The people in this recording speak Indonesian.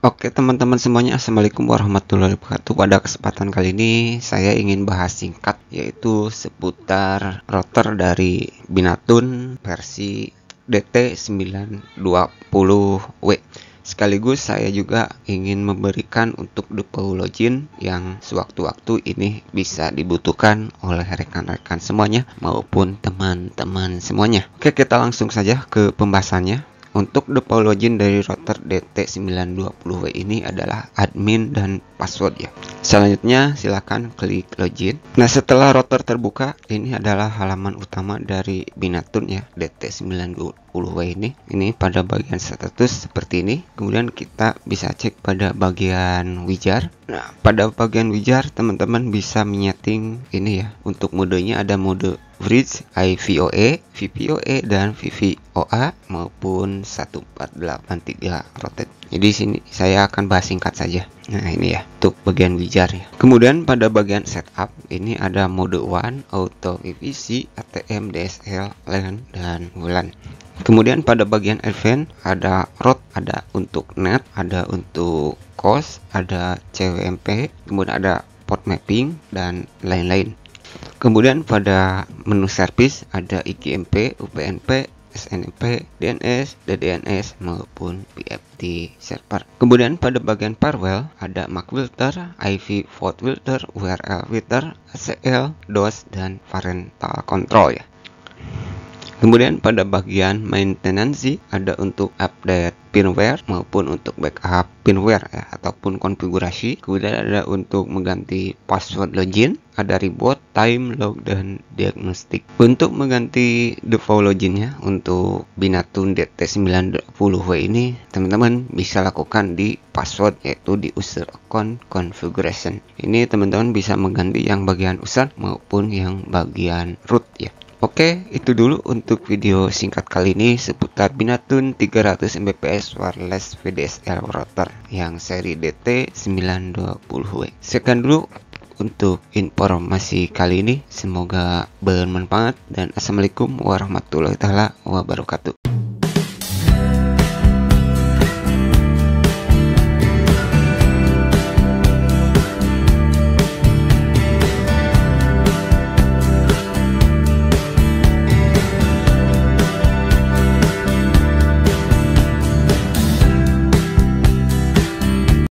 Oke teman-teman semuanya Assalamualaikum warahmatullahi wabarakatuh Pada kesempatan kali ini saya ingin bahas singkat Yaitu seputar router dari Binatun versi DT920W Sekaligus saya juga ingin memberikan untuk duple login yang sewaktu-waktu ini bisa dibutuhkan oleh rekan-rekan semuanya maupun teman-teman semuanya Oke kita langsung saja ke pembahasannya untuk default login dari router DT920W ini adalah admin dan password ya. Selanjutnya silakan klik login. Nah setelah router terbuka ini adalah halaman utama dari Binatun ya DT920 W ini ini pada bagian status seperti ini kemudian kita bisa cek pada bagian wijar nah pada bagian wijar teman-teman bisa menyeting ini ya untuk modenya ada mode bridge IVOE, VPOE dan VVOA maupun 1483 rotate jadi sini saya akan bahas singkat saja Nah ini ya untuk bagian ya Kemudian pada bagian setup ini ada mode one, auto EPC, ATM, DSL, LAN dan WLAN. Kemudian pada bagian event ada root, ada untuk net, ada untuk cost, ada CWMP, kemudian ada port mapping dan lain-lain. Kemudian pada menu service ada IGMP, UPNP, SNMP, DNS, DDNS maupun PFT server. Kemudian pada bagian firewall ada MAC filter, IV port filter, URL filter, ACL, DOS dan parental control ya. Kemudian pada bagian maintenance ada untuk update firmware maupun untuk backup firmware ya ataupun konfigurasi. Kemudian ada untuk mengganti password login, ada reboot, time log dan diagnostik. Untuk mengganti default loginnya untuk Binatun DT920W ini teman-teman bisa lakukan di password yaitu di user account configuration. Ini teman-teman bisa mengganti yang bagian user maupun yang bagian root ya. Oke, itu dulu untuk video singkat kali ini seputar Binatun 300 Mbps Wireless VDSL Router yang seri DT920W. Sekian dulu untuk informasi kali ini. Semoga bermanfaat dan Assalamualaikum warahmatullahi taala wabarakatuh.